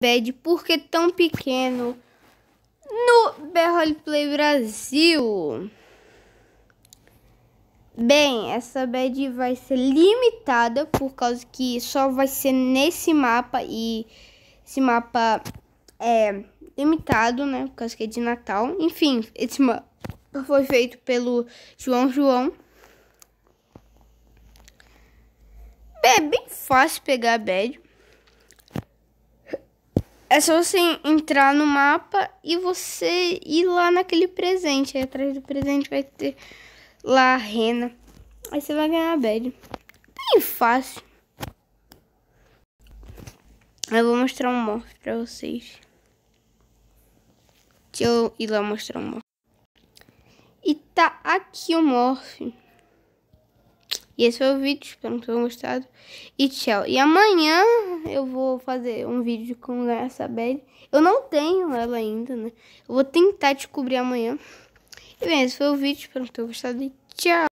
Bad, por que tão pequeno? No B Play Brasil. Bem, essa bad vai ser limitada por causa que só vai ser nesse mapa e esse mapa é limitado, né? Por causa que é de Natal. Enfim, esse mapa foi feito pelo João João. Bem, é bem fácil pegar a bad. É só você entrar no mapa e você ir lá naquele presente. Aí atrás do presente vai ter lá a rena. Aí você vai ganhar a bad. Bem fácil. Eu vou mostrar um morph pra vocês. Deixa eu ir lá mostrar um morph. E tá aqui o morph. E esse foi o vídeo. Espero que tenham gostado. E tchau. E amanhã eu vou fazer um vídeo com essa Belle. Eu não tenho ela ainda, né? Eu vou tentar descobrir amanhã. E bem, esse foi o vídeo. Espero que tenham gostado e tchau!